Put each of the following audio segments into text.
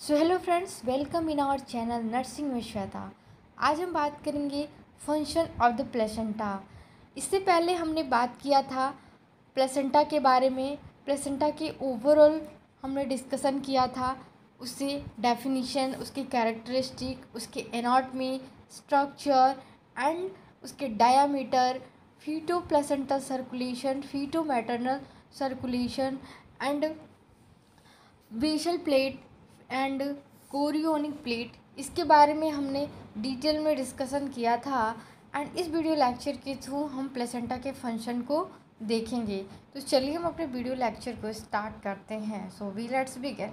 so hello friends welcome in our channel nursing में श्वेता आज हम बात करेंगे फंक्शन ऑफ द प्लेसेंटा इससे पहले हमने बात किया था प्लेसेंटा के बारे में प्लेसेंटा के ओवरऑल हमने डिस्कसन किया था उससे डेफिनेशन उसके कैरेक्टरिस्टिक उसके एनाटमी स्ट्रक्चर एंड उसके diameter feto placental circulation feto maternal circulation and basal plate and chorionic plate इसके बारे में हमने डिटेल में डिस्कसन किया था एंड इस वीडियो लेक्चर के थ्रू हम प्लेसेंटा के फंक्शन को देखेंगे तो चलिए हम अपने वीडियो लेक्चर को स्टार्ट करते हैं सो वी लेट्स बिगिन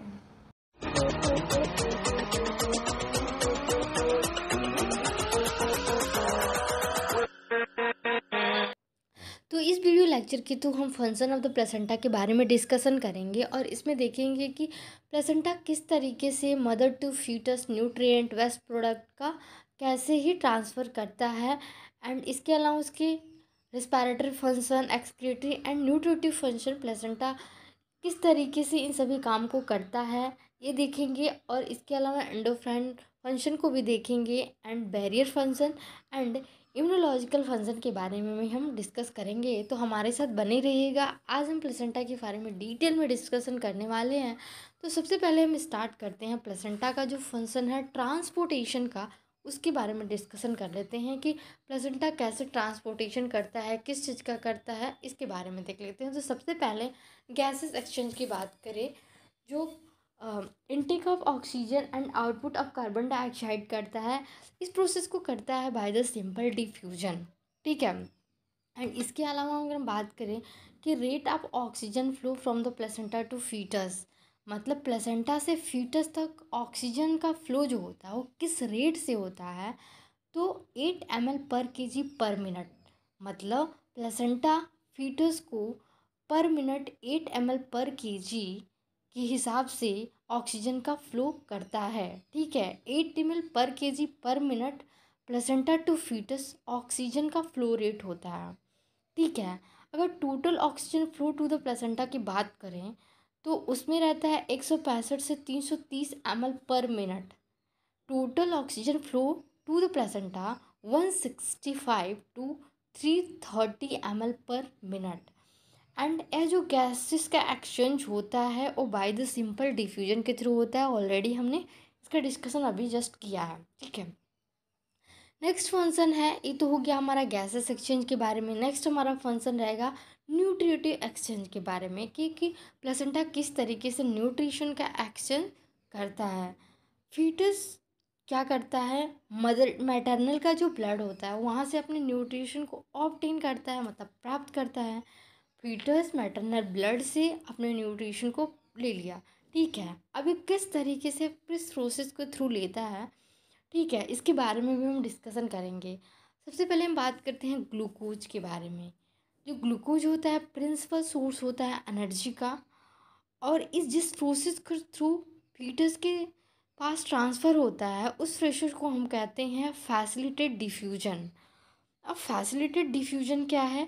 इस वीडियो लेक्चर के थ्रू हम फंक्शन ऑफ द प्लेसेंटा के बारे में डिस्कशन करेंगे और इसमें देखेंगे कि प्लेसेंटा किस तरीके से mother to foetus nutrient waste product का कैसे ही ट्रांसफ़र करता है एंड इसके अलावा उसके respiratory function excretory and nutritive function placenta किस तरीके से इन सभी काम को करता है ये देखेंगे और इसके अलावा एंडोफ्रेंड फंक्शन को भी देखेंगे and barrier function and immunological function के बारे में भी हम डिस्कस करेंगे तो हमारे साथ बने रहिएगा आज हम प्लेसेंटा के बारे में डिटेल में डिस्कशन करने वाले हैं तो सबसे पहले हम स्टार्ट करते हैं प्लेसेंटा का जो फंक्शन है ट्रांसपोर्टेशन का उसके बारे में डिस्कशन कर लेते हैं कि प्लेसेंटा कैसे ट्रांसपोर्टेशन करता है किस चीज़ का करता है इसके बारे में देख लेते हैं तो सबसे पहले गैसेस एक्सचेंज की बात करें जो intake of oxygen and output of carbon dioxide करता है इस प्रोसेस को करता है बाय द सिंपल डिफ्यूजन ठीक है एंड इसके अलावा अगर हम बात करें कि rate of oxygen flow from the placenta to foetus मतलब प्लेसेंटा से फीटस तक ऑक्सीजन का फ्लो जो होता है वो किस रेट से होता है तो एट एम एल पर के जी पर मिनट मतलब प्लेसेंटा फीटस को पर मिनट एट एम एल पर के जी के हिसाब से ऑक्सीजन का फ्लो करता है ठीक है एट एम पर K G per minute placenta to foetus oxygen का फ्लो रेट होता है ठीक है अगर total oxygen flow to the placenta की बात करें तो उसमें रहता है एक सौ पैंसठ से तीन सौ तीस M per minute total oxygen flow to the placenta one sixty five to three thirty M per minute and यह जो गैसेस का एक्सचेंज होता है वो बाय द सिंपल डिफ्यूजन के थ्रू होता है ऑलरेडी हमने इसका डिस्कशन अभी जस्ट किया है ठीक है नेक्स्ट फंक्शन है ये तो हो गया हमारा गैसेस एक्सचेंज के बारे में नेक्स्ट हमारा फंक्शन रहेगा न्यूट्रिटिव एक्सचेंज के बारे में कि कि प्लेसेंटा किस तरीके से न्यूट्रिशन का एक्सचेंज करता है फीटस क्या करता है मदर मैटरनल का जो ब्लड होता है वहाँ से अपने न्यूट्रिशन को ऑप्टेन करता है मतलब प्राप्त करता है पीटर्स मैटरनल ब्लड से अपने न्यूट्रिशन को ले लिया ठीक है अभी किस तरीके से किस प्रोसेस के थ्रू लेता है ठीक है इसके बारे में भी हम डिस्कसन करेंगे सबसे पहले हम बात करते हैं ग्लूकोज के बारे में जो ग्लूकोज होता है प्रिंसिपल सोर्स होता है एनर्जी का और इस जिस प्रोसेस के थ्रू पीटर्स के पास ट्रांसफ़र होता है उस प्रेशर को हम कहते हैं फैसिलिटेड डिफ्यूजन अब फैसिलिटेड डिफ्यूजन क्या है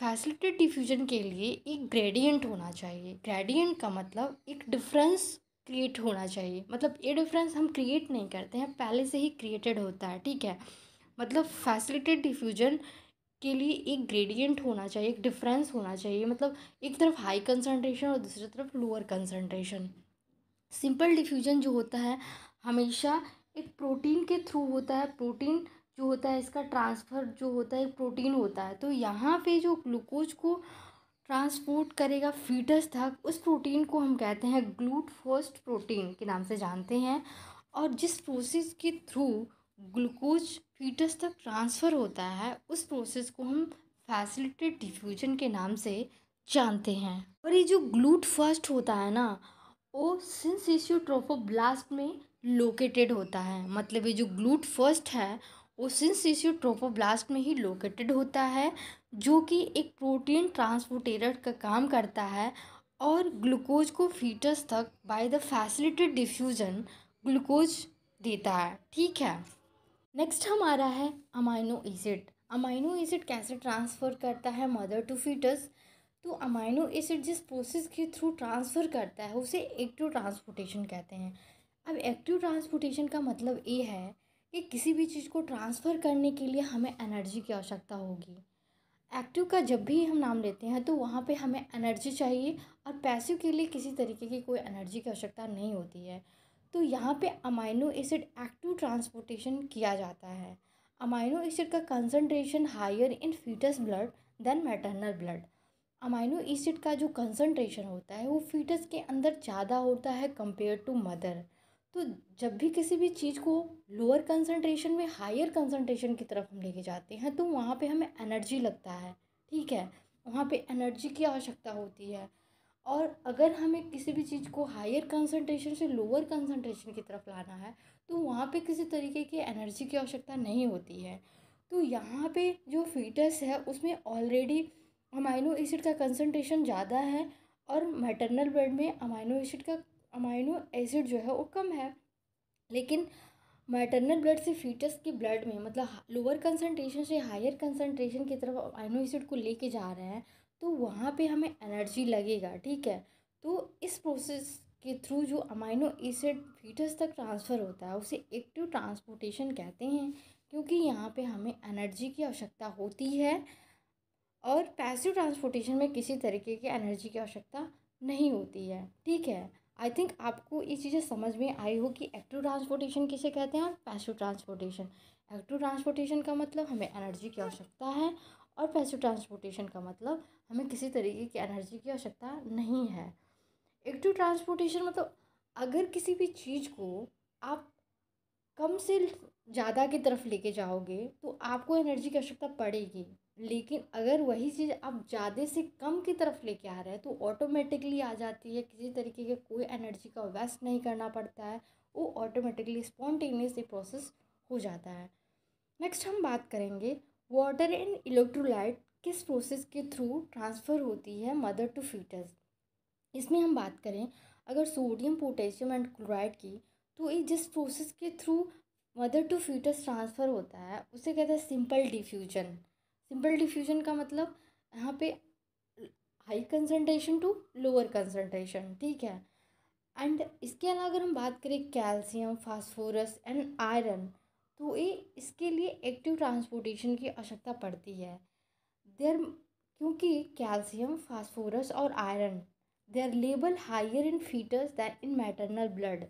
फैसिलिटेड डिफ्यूजन के लिए एक ग्रेडियंट होना चाहिए ग्रेडियंट का मतलब एक डिफरेंस क्रिएट होना चाहिए मतलब ये डिफरेंस हम क्रिएट नहीं करते हैं पहले से ही क्रिएटेड होता है ठीक है मतलब फैसिलिटेड डिफ्यूजन के लिए एक ग्रेडियंट होना चाहिए एक डिफरेंस होना चाहिए मतलब एक तरफ हाई कंसनट्रेशन और दूसरी तरफ लोअर कंसनट्रेशन सिंपल डिफ्यूजन जो होता है हमेशा एक प्रोटीन के थ्रू होता है प्रोटीन जो होता है इसका ट्रांसफ़र जो होता है प्रोटीन होता है तो यहाँ पे जो ग्लूकोज को ट्रांसपोर्ट करेगा फीटस तक उस प्रोटीन को हम कहते हैं ग्लूट फर्स्ट प्रोटीन के नाम से जानते हैं और जिस प्रोसेस के थ्रू ग्लूकोज फीटस तक ट्रांसफ़र होता है उस प्रोसेस को हम फैसिलिटेड डिफ्यूजन के नाम से जानते हैं और ये जो ग्लूट फर्स्ट होता है ना वो सिंसिशियो में लोकेटेड होता है मतलब ये जो ग्लूट फर्स्ट है ओसिन टिश्यू ट्रोपोब्लास्ट में ही लोकेटेड होता है जो कि एक प्रोटीन ट्रांसपोर्टेटर का काम करता है और ग्लूकोज को फीटस तक by the facilitated diffusion glucose देता है ठीक है नेक्स्ट हमारा है अमाइनो एसिड अमाइनो एसिड कैसे ट्रांसफ़र करता है मदर टू फीटस तो अमाइनो एसिड जिस प्रोसेस के थ्रू ट्रांसफ़र करता है उसे एक्टिव ट्रांसपोर्टेशन कहते हैं अब एक्टिव ट्रांसपोर्टेशन का मतलब ये है कि किसी भी चीज़ को ट्रांसफ़र करने के लिए हमें एनर्जी की आवश्यकता होगी एक्टिव का जब भी हम नाम लेते हैं तो वहाँ पे हमें एनर्जी चाहिए और पैसिव के लिए किसी तरीके की कोई एनर्जी की आवश्यकता नहीं होती है तो यहाँ पे अमाइनो एसिड एक्टिव ट्रांसपोर्टेशन किया जाता है अमाइनो एसिड का concentration higher in foetus blood than maternal blood amino acid का जो कंसनट्रेशन होता है वो फीटस के अंदर ज़्यादा होता है कंपेयर टू मदर तो जब भी किसी भी चीज़ को लोअर कंसनट्रेशन में हायर कंसंट्रेशन की तरफ हम लेके जाते हैं तो वहाँ पे हमें एनर्जी लगता है ठीक है वहाँ पे एनर्जी की आवश्यकता होती है और अगर हमें किसी भी चीज़ को हायर कंसनट्रेशन से लोअर कंसनट्रेशन की तरफ लाना है तो वहाँ पे किसी तरीके की एनर्जी की आवश्यकता नहीं होती है तो यहाँ पे जो फीटस है उसमें ऑलरेडी अमाइनो एसिड का कंसनट्रेशन ज़्यादा है और मैटरनल ब्लड में अमाइनो एसिड का अमाइनो एसिड जो है वो कम है लेकिन मैटरनल ब्लड से फीटस के ब्लड में मतलब लोअर कंसनट्रेशन से हायर कंसनट्रेशन की तरफ अमाइनो एसिड को लेके जा रहे हैं तो वहाँ पे हमें एनर्जी लगेगा ठीक है तो इस प्रोसेस के थ्रू जो अमाइनो एसिड फीटस तक ट्रांसफ़र होता है उसे एक्टिव ट्रांसपोर्टेशन कहते हैं क्योंकि यहाँ पे हमें एनर्जी की आवश्यकता होती है और पैसिव ट्रांसपोर्टेशन में किसी तरीके की एनर्जी की आवश्यकता नहीं होती है ठीक है आई थिंक आपको ये चीज़ें समझ में आई हो कि एक्टिव ट्रांसपोर्टेशन किसे कहते हैं और पैसिव ट्रांसपोर्टेशन एक्टिव ट्रांसपोर्टेशन का मतलब हमें एनर्जी की आवश्यकता है और पैसिव ट्रांसपोर्टेशन का मतलब हमें किसी तरीके की एनर्जी की आवश्यकता नहीं है एक्टिव ट्रांसपोर्टेशन मतलब अगर किसी भी चीज़ को आप कम से ज़्यादा की तरफ लेके जाओगे तो आपको एनर्जी की आवश्यकता पड़ेगी लेकिन अगर वही चीज़ आप ज़्यादा से कम की तरफ लेके आ रहे हैं तो ऑटोमेटिकली आ जाती है किसी तरीके के कोई एनर्जी का वेस्ट नहीं करना पड़ता है वो ऑटोमेटिकली स्पॉन्टेनियसली प्रोसेस हो जाता है नेक्स्ट हम बात करेंगे वाटर एंड इलेक्ट्रोलाइट किस प्रोसेस के थ्रू ट्रांसफ़र होती है मदर टू फीटस इसमें हम बात करें अगर सोडियम पोटेशियम एंड क्लोराइड की तो ये जिस प्रोसेस के through mother to fetus transfer होता है उसे कहते हैं सिंपल डिफ्यूजन सिंपल डिफ्यूजन का मतलब यहाँ पे high concentration to lower concentration ठीक है एंड इसके अलावा अगर हम बात करें कैल्शियम फास्फोरस एंड आयरन तो ये इसके लिए एक्टिव ट्रांसपोर्टेशन की आवश्यकता पड़ती है देर क्योंकि कैल्शियम फास्फोरस और आयरन दे आर लेबल higher in fetus than in maternal blood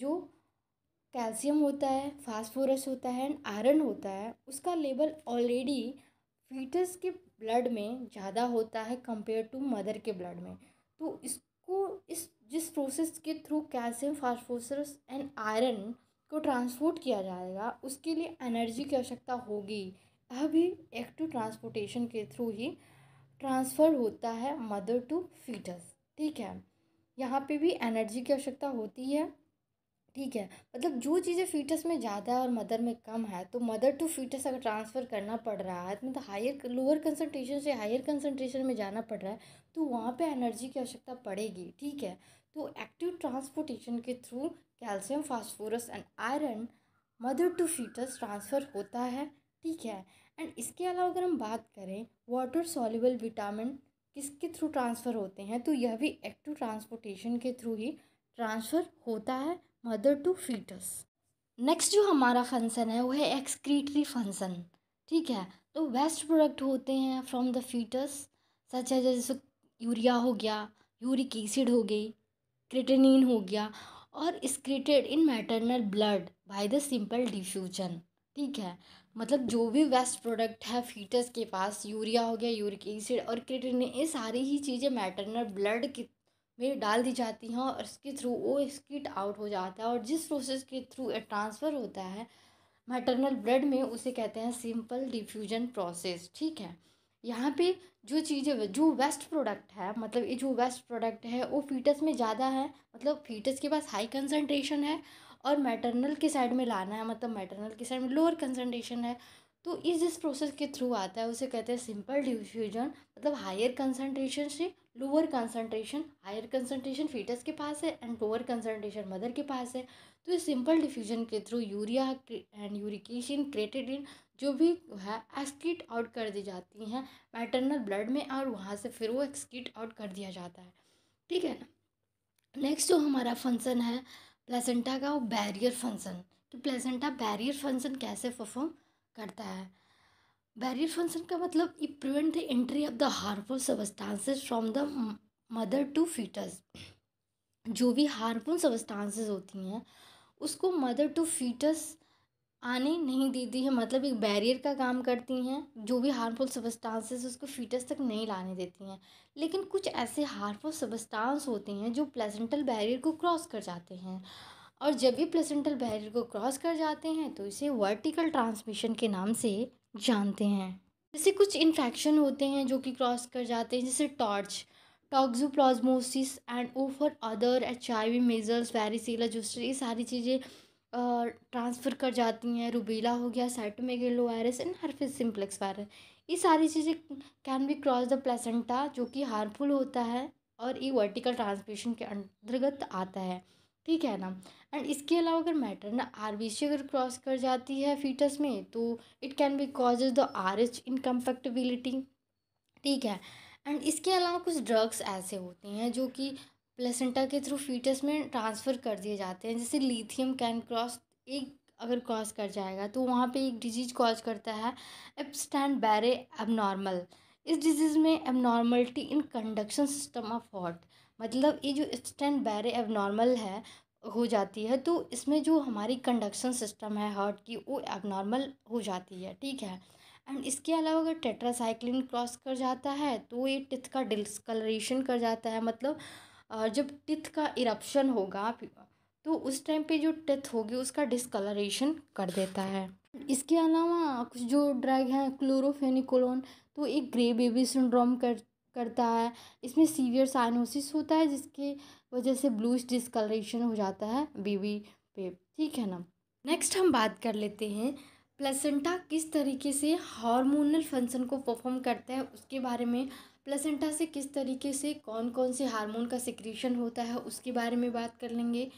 जो कैल्शियम होता है फास्फोरस होता है एंड आयरन होता है उसका लेबल ऑलरेडी फीटस के ब्लड में ज़्यादा होता है कंपेयर टू मदर के ब्लड में तो इसको इस जिस प्रोसेस के through calcium phosphorus and iron को ट्रांसपोर्ट किया जाएगा उसके लिए एनर्जी की आवश्यकता होगी अभी भी एक्टिव ट्रांसपोर्टेशन के थ्रू ही ट्रांसफ़र होता है मदर टू फीटस ठीक है यहाँ पे भी एनर्जी की आवश्यकता होती है ठीक है मतलब जो चीज़ें फीटस में ज़्यादा है और मदर में कम है तो मदर टू फीटस अगर ट्रांसफ़र करना पड़ रहा है मतलब हायर लोअर कंसनट्रेशन से हायर कंसनट्रेशन में जाना पड़ रहा है तो वहाँ पे एनर्जी की आवश्यकता पड़ेगी ठीक है तो एक्टिव ट्रांसपोर्टेशन के through calcium phosphorus and iron mother to fetus transfer होता है ठीक है एंड इसके अलावा अगर हम बात करें वाटर सॉल्यूबल विटामिन किसके थ्रू ट्रांसफ़र होते हैं तो यह भी एक्टिव ट्रांसपोर्टेशन के थ्रू ही ट्रांसफ़र होता है मदर टू फीटस नेक्स्ट जो हमारा फंक्शन है वो है एक्सक्रीटरी फंक्शन ठीक है तो वेस्ट प्रोडक्ट होते हैं फ्रॉम द फीटस सच है जैसे यूरिया हो गया यूरिक एसिड हो गई क्रिटेनिन हो गया और secreted in maternal blood by the simple diffusion ठीक है मतलब जो भी वेस्ट प्रोडक्ट है फीटस के पास यूरिया हो गया यूरिक एसिड और क्रिटेनिन ये सारी ही चीज़ें मैटरनल ब्लड की में डाल दी जाती हैं और इसके थ्रू वो स्किट आउट हो जाता है और जिस प्रोसेस के थ्रू ट्रांसफ़र होता है मैटरनल ब्लड में उसे कहते हैं सिंपल डिफ्यूजन प्रोसेस ठीक है यहाँ पे जो चीज़ें जो वेस्ट प्रोडक्ट है मतलब ये जो वेस्ट प्रोडक्ट है वो फीटस में ज़्यादा है मतलब फीटस के पास हाई कंसनट्रेशन है और मैटरनल के साइड में लाना है मतलब मैटरनल के साइड में लोअर कंसनट्रेशन है तो इस जिस प्रोसेस के थ्रू आता है उसे कहते हैं सिंपल डिफ्यूजन मतलब हायर कंसनट्रेशन से lower concentration higher concentration fetus के पास है एंड लोअर कंसनट्रेशन मदर के पास है तो इस सिंपल डिफ्यूजन के through urea and uric acid creatinine जो भी है एक्सकीट आउट कर दी जाती हैं मैटरनल ब्लड में और वहाँ से फिर वो एक्सकीट आउट कर दिया जाता है ठीक है ना नेक्स्ट जो हमारा फंक्शन है प्लेसेंटा का वो बैरियर फंक्शन तो प्लेसेंटा बैरियर फंक्शन कैसे परफॉर्म करता है बैरियर फंक्शन का मतलब it prevent the entry of the harmful substances from the mother to fetus जो भी हार्मफुल सबस्टांसेस होती हैं उसको मदर टू फीटस आने नहीं देती है मतलब एक बैरियर का काम करती हैं जो भी हार्मफुल सबस्टांसेस उसको फीटस तक नहीं लाने देती हैं लेकिन कुछ ऐसे हार्मफुल सबस्टांस होते हैं जो प्लेसेंटल बैरियर को क्रॉस कर जाते हैं और जब भी प्लेसेंटल बैरियर को क्रॉस कर जाते हैं तो इसे वर्टिकल ट्रांसमिशन के नाम से जानते हैं जैसे कुछ इन्फेक्शन होते हैं जो कि क्रॉस कर जाते हैं जैसे TORCH toxoplasmosis and O for other H I V measles varicella zoster ये सारी चीज़ें ट्रांसफ़र कर जाती हैं रुबीला हो गया cytomegalo virus and herpes simplex virus ये सारी चीज़ें can be cross the placenta जो कि हार्मफुल होता है और ये वर्टिकल ट्रांसमिशन के अंतर्गत आता है ठीक है ना एंड इसके अलावा अगर मैटर ना आर बी सी अगर क्रॉस कर जाती है फीटस में तो it can be cause the R H incompatibility ठीक है एंड इसके अलावा कुछ ड्रग्स ऐसे होते हैं जो कि प्लेसेंटा के थ्रू फीटस में ट्रांसफ़र कर दिए जाते हैं जैसे लिथियम कैन क्रॉस एक अगर क्रॉस कर जाएगा तो वहाँ पे एक डिजीज कॉज करता है स्टैंड बैरे एबनॉर्मल इस डिजीज़ में abnormality in conduction system of heart मतलब ये जो स्टैंड बैरे एबनॉर्मल है हो जाती है तो इसमें जो हमारी कंडक्शन सिस्टम है हार्ट की वो एबनॉर्मल हो जाती है ठीक है एंड इसके अलावा अगर टेट्रासाइक्लिन क्रॉस कर जाता है तो ये टिथ का डिस्कलरेशन कर जाता है मतलब जब टिथ का इरप्शन होगा तो उस टाइम पे जो टिथ होगी उसका डिस्कलरेशन कर देता है इसके अलावा कुछ जो ड्रग हैं क्लोरोफेनिकोलोन तो एक ग्रे बेबी सिंड्रोम कर करता है इसमें सीवियर साइनोसिस होता है जिसके वजह से ब्लूश डिस्कलरेशन हो जाता है बेबी पे ठीक है ना नेक्स्ट हम बात कर लेते हैं प्लेसेंटा किस तरीके से हार्मोनल फंक्शन को परफॉर्म करता है उसके बारे में प्लेसेंटा से किस तरीके से कौन कौन से हार्मोन का सिक्रीशन होता है उसके बारे में बात कर लेंगे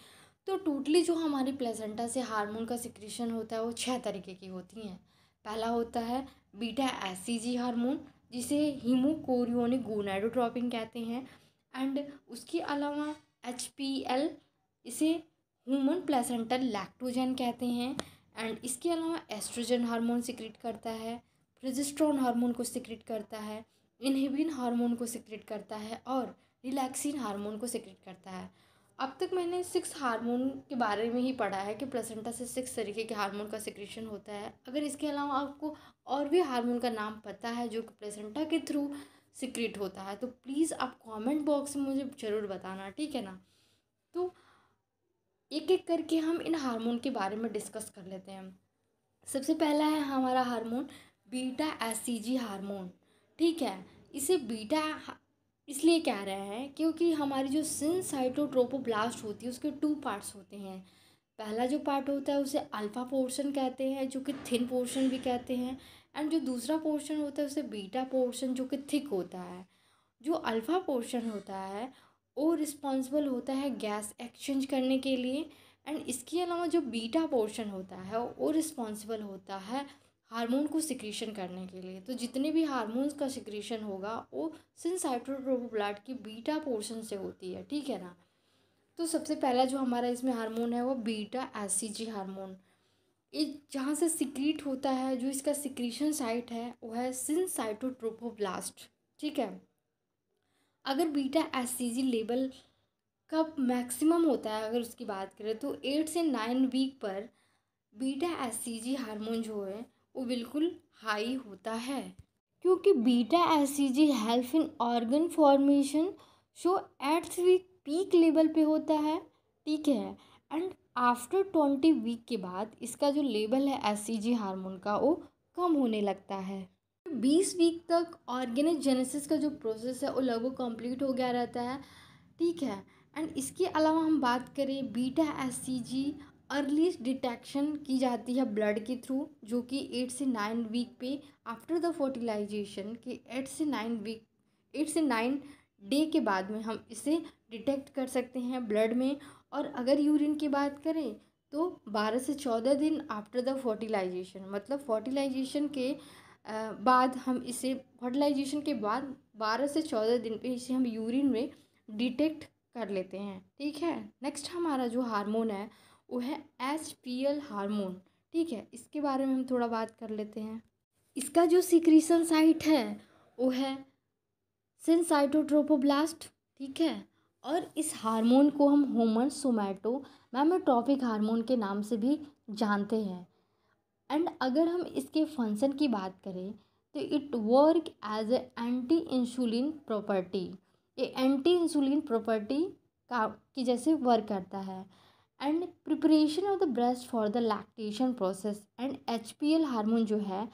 तो टोटली जो हमारे प्लेसेंटा से हार्मोन का सिक्रीशन होता है वो छः तरीके की होती हैं पहला होता है बीटा एसीजी हार्मोन जिसे हीमोकोरियोनिक गोनाइडोट्रॉपिन कहते हैं एंड उसके अलावा एच पी एल इसे ह्यूमन प्लेसेंटल लैक्टोजन कहते हैं एंड इसके अलावा एस्ट्रोजन हार्मोन सिक्रिट करता है प्रोजेस्ट्रॉन हार्मोन को सिक्रिट करता है इनहिबिन हार्मोन को सिक्रिट करता है और रिलैक्सिन हार्मोन को सिक्रिट करता है अब तक मैंने सिक्स हार्मोन के बारे में ही पढ़ा है कि प्लेसेंटा से सिक्स तरीके के हार्मोन का सिक्रेशन होता है अगर इसके अलावा आपको और भी हार्मोन का नाम पता है जो कि प्लेसेंटा के थ्रू सिक्रेट होता है तो प्लीज़ आप कमेंट बॉक्स में मुझे ज़रूर बताना ठीक है ना तो एक एक करके हम इन हार्मोन के बारे में डिस्कस कर लेते हैं सबसे पहला है हमारा हार्मोन बीटा एस हार्मोन ठीक है इसे बीटा इसलिए कह रहे हैं क्योंकि हमारी जो सिन साइटोट्रोपोब्लास्ट होती है उसके टू पार्ट्स होते हैं पहला जो पार्ट होता है उसे अल्फ़ा पोर्शन कहते हैं जो कि थिन पोर्शन भी कहते हैं एंड जो दूसरा पोर्शन होता है उसे बीटा पोर्शन जो कि थिक होता है जो अल्फ़ा पोर्शन होता है वो रिस्पॉन्सिबल होता है गैस एक्सचेंज करने के लिए एंड इसके अलावा जो बीटा पोर्शन होता है वो रिस्पॉन्सिबल होता है हार्मोन को सिक्रीशन करने के लिए तो जितने भी हार्मोन्स का सिक्रीशन होगा वो सिंस की बीटा पोर्शन से होती है ठीक है ना तो सबसे पहला जो हमारा इसमें हार्मोन है वो बीटा एस हार्मोन ये जहाँ से सिक्रीट होता है जो इसका सिक्रीशन साइट है वो है सिंस ठीक है अगर बीटा एस लेवल का मैक्सिमम होता है अगर उसकी बात करें तो एट से नाइन वीक पर बीटा एस हार्मोन जो है वो बिल्कुल हाई होता है क्योंकि beta HCG help in organ formation so eighth week peak level पे होता है ठीक है एंड आफ्टर ट्वेंटी वीक के बाद इसका जो लेवल है एस जी हार्मोन का वो कम होने लगता है बीस वीक तक ऑर्गेनिक जेनेसिस का जो प्रोसेस है वो लगभग कंप्लीट हो गया रहता है ठीक है एंड इसके अलावा हम बात करें beta S C G early detection की जाती है ब्लड के थ्रू जो कि एट से नाइन वीक पे आफ्टर द फर्टिलाइजेशन के एट से नाइन वीक एट से नाइन डे के बाद में हम इसे डिटेक्ट कर सकते हैं ब्लड में और अगर यूरिन की बात करें तो बारह से चौदह दिन आफ्टर द फर्टिलाइजेशन मतलब फर्टिलाइजेशन के बाद हम इसे फर्टिलाइजेशन के बाद बारह से चौदह दिन पे इसे हम यूरिन में डिटेक्ट कर लेते हैं ठीक है नेक्स्ट हमारा जो हार्मोन है वो है एच पी एल हारमोन ठीक है इसके बारे में हम थोड़ा बात कर लेते हैं इसका जो सिक्रीसन साइट है वो है सिंसाइटोट्रोपोब्लास्ट ठीक है और इस हार्मोन को हम होमन सोमैटो मैमोट्रॉपिक हार्मोन के नाम से भी जानते हैं एंड अगर हम इसके फंक्शन की बात करें तो it work as a anti insulin property ये एंटी इंसुलिन प्रॉपर्टी का की जैसे वर्क करता है and preparation of the breast for the lactation process and H P L hormone जो है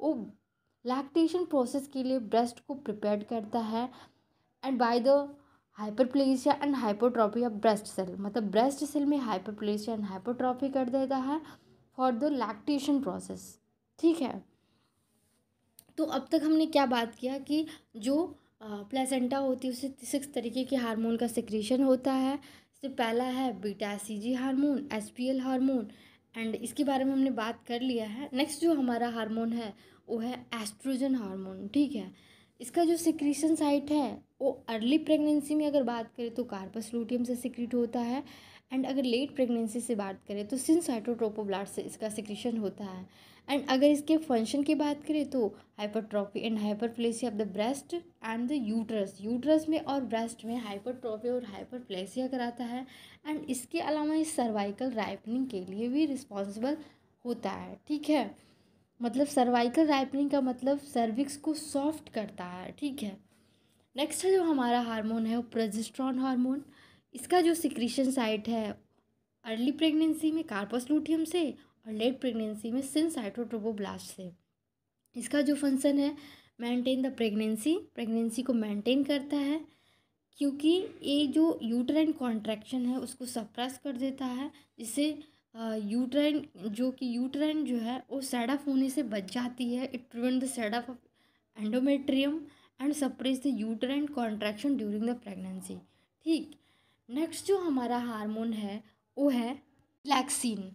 वो लैक्टेशन प्रोसेस के लिए ब्रेस्ट को प्रिपेयर करता है and by the hyperplasia and hypotrophy of breast cell मतलब ब्रेस्ट सेल में हाइपरप्लेसिया एंड हाइपोट्रॉपी कर देता है फॉर द लैक्टेशन प्रोसेस ठीक है तो अब तक हमने क्या बात किया कि जो प्लेसेंटा होती है उसे सिक्स तरीके के हार्मोन का सिक्रीशन होता है सबसे पहला है beta C G hormone H P L hormone and इसके बारे में हमने बात कर लिया है नेक्स्ट जो हमारा हार्मोन है वो है एस्ट्रोजन हार्मोन ठीक है इसका जो सिक्रीशन साइट है वो अर्ली प्रेगनेंसी में अगर बात करें तो कार्पस लूटियम से सिक्रीट होता है एंड अगर लेट प्रेगनेंसी से बात करें तो सिंस साइटोट्रोपोब्लास्ट से इसका सिक्रेशन होता है एंड अगर इसके फंक्शन की बात करें तो hypertrophy and hyperplasia of the breast and the uterus uterus में और ब्रेस्ट में हाइपरट्रॉफी और हाइपरप्लेसिया कराता है एंड इसके अलावा इस सर्वाइकल राइपनिंग के लिए भी रिस्पॉन्सिबल होता है ठीक है मतलब सर्वाइकल राइपनिंग का मतलब सर्विक्स को सॉफ्ट करता है ठीक है नेक्स्ट है जो हमारा हार्मोन है वो प्रजिस्ट्रॉन हार्मोन इसका जो सिक्रीशन साइट है अर्ली प्रेगनेंसी में कार्पस लूटियम से और लेट प्रेगनेंसी में सिन से इसका जो फंक्शन है मेंटेन द प्रेगनेंसी प्रेगनेंसी को मेंटेन करता है क्योंकि ये जो यूट्राइन कॉन्ट्रैक्शन है उसको सप्रेस कर देता है जिससे यूट्राइन जो कि यूट्राइन जो है वो सैडअफ होने से बच जाती है it prevent the shed off of endometrium and suppress the uterine contraction during the pregnancy ठीक नेक्स्ट जो हमारा हार्मोन है वो है रिलैक्सिन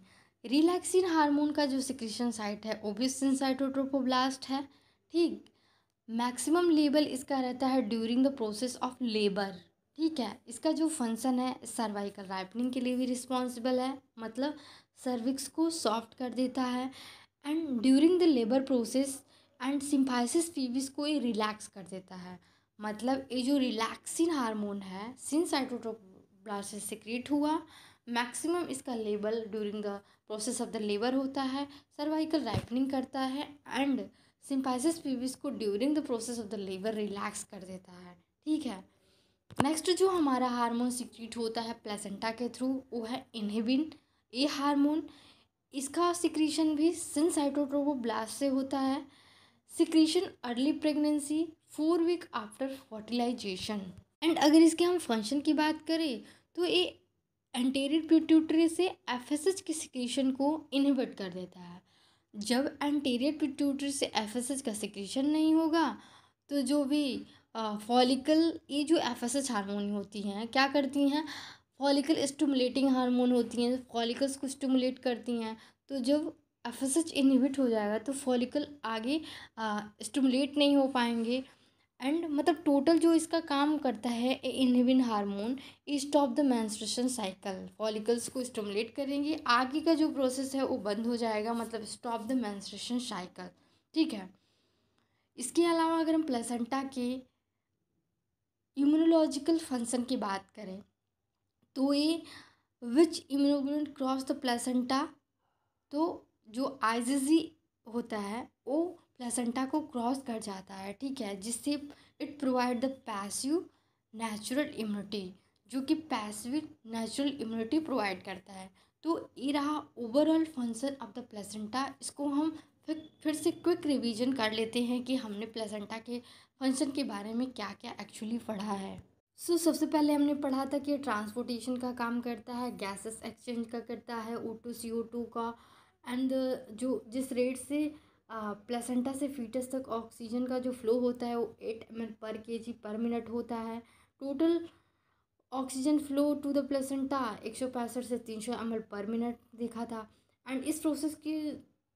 रिलैक्सिन हार्मोन का जो सिक्रीशन साइट है वो भी सिंसाइटोट्रोपोब्लास्ट है ठीक मैक्सिमम लेवल इसका रहता है during the process of labour ठीक है इसका जो फंक्शन है सर्वाइकल राइपनिंग के लिए भी रिस्पॉन्सिबल है मतलब सर्विक्स को सॉफ्ट कर देता है and during the labour process and symphysis pubis को ये रिलैक्स कर देता है मतलब ये जो रिलैक्सिन हार्मोन है सिंसाइटोट्रोप ब्लास्ट सिक्रीट हुआ मैक्सिमम इसका लेबल during the process of the labour होता है सर्वाइकल राइपनिंग करता है एंड सिंपाइसिस पीविस को during the process of the labour relax कर देता है ठीक है नेक्स्ट जो हमारा हार्मोन सिक्रीट होता है प्लेसेंटा के थ्रू वो है इनहिबिन ए हार्मोन इसका सिक्रीशन भी ब्लास्ट से होता है secretion early pregnancy four week after fertilization and अगर इसके हम फंक्शन की बात करें तो ये एंटेरियर पिट्यूटरी से एफ के सिक्रीशन को इनहिबिट कर देता है जब एंटेरियर पिट्यूटरी से एफ का सिक्रीशन नहीं होगा तो जो भी फॉलिकल ये जो एफ हार्मोन होती हैं क्या करती हैं फॉलिकल स्टमुलेटिंग हार्मोन होती हैं फॉलिकल्स को स्टमुलेट करती हैं तो जब एफ इनहिबिट हो जाएगा तो फॉलिकल आगे स्टमुलेट नहीं हो पाएंगे एंड मतलब टोटल जो इसका काम करता है inhibin hormone stop the menstruation cycle follicles को स्टमुलेट करेंगे आगे का जो प्रोसेस है वो बंद हो जाएगा मतलब स्टॉप द मैंस्ट्रेशन साइकिल ठीक है इसके अलावा अगर हम प्लेसेंटा के इम्यूनोलॉजिकल फंक्शन की बात करें तो ये which immunoglobulin cross the placenta तो जो आइजी होता है वो प्लेसेंटा को क्रॉस कर जाता है ठीक है जिससे it provide the passive natural immunity जो कि पैसिव नेचुरल इम्यूनिटी प्रोवाइड करता है तो ये रहा overall function of the placenta इसको हम फिर फिर से क्विक रिवीजन कर लेते हैं कि हमने प्लेसेंटा के फंक्शन के बारे में क्या क्या एक्चुअली पढ़ा है सो so, सबसे पहले हमने पढ़ा था कि ट्रांसपोर्टेशन का काम करता है गैसेस एक्सचेंज का करता है O two C O two का एंड जो जिस रेट से प्लेसेंटा से फीटस तक ऑक्सीजन का जो फ्लो होता है वो एट एम एल पर के जी पर मिनट होता है total oxygen flow to the placenta एक सौ पैंसठ से तीन सौ एम एल पर मिनट देखा था एंड इस प्रोसेस के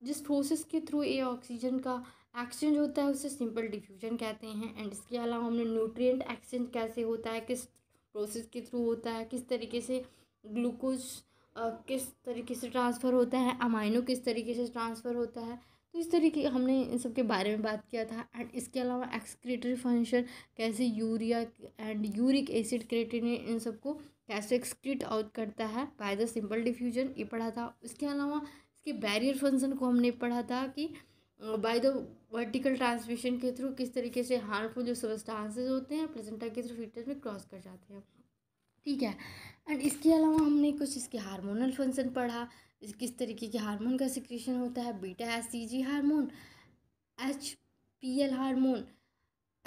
जिस प्रोसेस के थ्रू ये ऑक्सीजन का एक्सचेंज होता है उसे सिंपल डिफ्यूजन कहते हैं एंड इसके अलावा हमने न्यूट्रिएंट एक्सचेंज कैसे होता है किस प्रोसेस के थ्रू होता है किस तरीके से ग्लूकोज किस तरीके से ट्रांसफ़र होता है अमाइनो किस तरीके से ट्रांसफ़र होता है तो इस तरीके हमने इन सब के बारे में बात किया था एंड इसके अलावा एक्सक्रेटरी फंक्शन कैसे urea and uric acid creatine इन सबको कैसे एक्सक्रीट आउट करता है बाय द सिंपल डिफ्यूजन ये पढ़ा था इसके अलावा इसके बैरियर फंक्शन को हमने पढ़ा था कि बाय द वर्टिकल ट्रांसमिशन के थ्रू किस तरीके से हार्मफुल जो सबस्टांसेज होते हैं प्लेजेंटा के थ्रू फीटर में क्रॉस कर जाते हैं ठीक है एंड इसके अलावा हमने कुछ इसके हार्मोनल फंक्शन पढ़ा इस किस तरीके के हार्मोन का सिक्रेशन होता है beta S C G hormone H P L hormone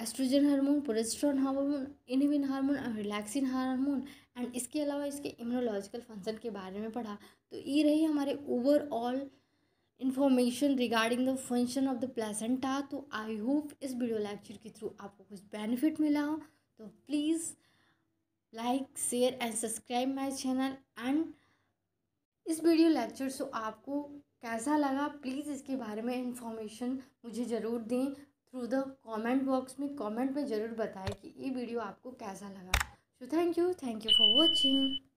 estrogen hormone progesterone hormone इनविन हार्मोन और रिलैक्सिन हार्मोन एंड इसके अलावा इसके इम्यूनोलॉजिकल फंक्शन के बारे में पढ़ा तो ये रही हमारे overall information regarding the function of the placenta तो आई होप इस वीडियो लेक्चर के थ्रू आपको कुछ बेनिफिट मिला हो तो please like share and subscribe my channel and इस वीडियो लेक्चर से आपको कैसा लगा प्लीज़ इसके बारे में इन्फॉर्मेशन मुझे ज़रूर दें थ्रू द कमेंट बॉक्स में कमेंट में ज़रूर बताएं कि ये वीडियो आपको कैसा लगा so thank you thank you for watching